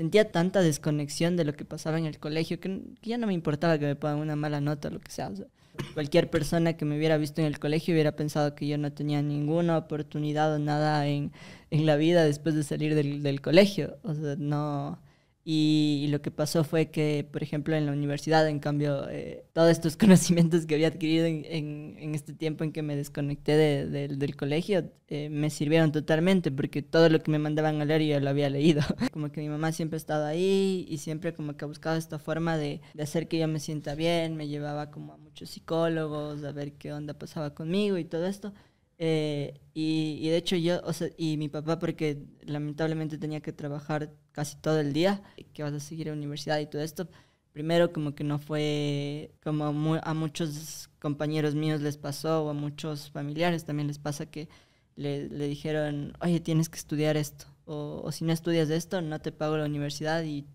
sentía tanta desconexión de lo que pasaba en el colegio que, ya no me importaba que me pongan una mala nota o lo que sea. Cualquier persona que me hubiera visto en el colegio hubiera pensado que yo no tenía ninguna oportunidad o nada en, la vida después de salir del, del colegio. O sea, no, y lo que pasó fue que, por ejemplo, en la universidad, en cambio, eh, todos estos conocimientos que había adquirido en, este tiempo en que me desconecté del colegio eh, me sirvieron totalmente porque todo lo que me mandaban a leer yo lo había leído. Como que mi mamá siempre ha estado ahí y siempre como que ha buscado esta forma de, de hacer que yo me sienta bien, me llevaba como a muchos psicólogos, a ver qué onda pasaba conmigo y todo esto. Eh, y, de hecho yo, o sea, y mi papá, porque lamentablemente tenía que trabajar casi todo el día, que vas a seguir a la universidad y todo esto, primero como que no fue, como a muchos compañeros míos les pasó, o a muchos familiares también les pasa que le, dijeron, oye, tienes que estudiar esto, o, o si no estudias esto, no te pago la universidad y